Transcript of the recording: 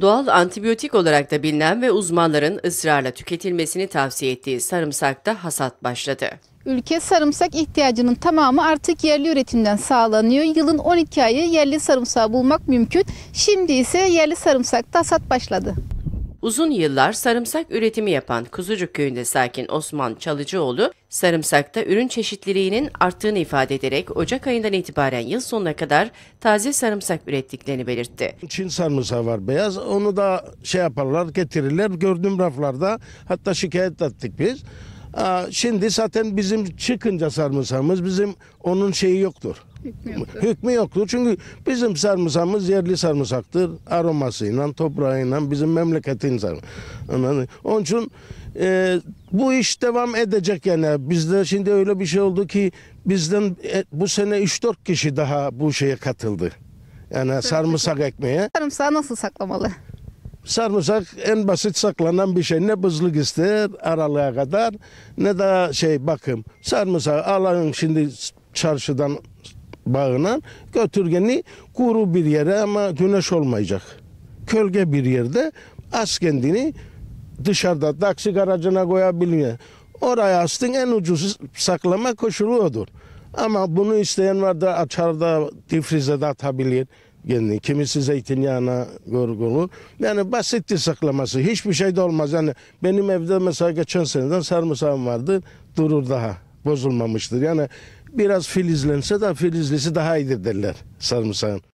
Doğal antibiyotik olarak da bilinen ve uzmanların ısrarla tüketilmesini tavsiye ettiği sarımsakta hasat başladı. Ülke sarımsak ihtiyacının tamamı artık yerli üretimden sağlanıyor. Yılın 12 ayı yerli sarımsağı bulmak mümkün. Şimdi ise yerli sarımsakta hasat başladı. Uzun yıllar sarımsak üretimi yapan Kuzucuk köyünde sakin Osman Çalıcıoğlu, sarımsakta ürün çeşitliliğinin arttığını ifade ederek Ocak ayından itibaren yıl sonuna kadar taze sarımsak ürettiklerini belirtti. Çin sarımsağı var beyaz onu da şey yaparlar getirirler gördüğüm raflarda hatta şikayet ettik biz. Şimdi zaten bizim çıkınca sarımsağımız bizim onun şeyi yoktur. Hükmü yoktur. Çünkü bizim sarımsağımız yerli sarımsaktır. Aromasıyla, toprağıyla, bizim memleketin sarımsağı. Onun için e, bu iş devam edecek yani. Bizde şimdi öyle bir şey oldu ki bizden e, bu sene 3-4 kişi daha bu şeye katıldı. Yani Sarımsak. sarımsak ekmeğe. Sarımsağı nasıl saklamalı? Sarımsak en basit saklanan bir şey. Ne buzluk ister aralığa kadar ne de şey bakım. Sarımsağı alalım şimdi çarşıdan bağına götürgeni kuru bir yere ama güneş olmayacak. Kölge bir yerde as kendini dışarıda taksi garajına koyabiliyor. Oraya astın en ucuz saklama koşulu odur. Ama bunu isteyen var da açarda difrize de atabilir. Yani kimisi zeytinyağına görgülü. Yani basitti saklaması. Hiçbir şey de olmaz. Yani benim evde mesela geçen seneden sarımsağım vardı. Durur daha. Bozulmamıştır. Yani Biraz filizlense de filizlisi daha iyidir derler sarımsağın.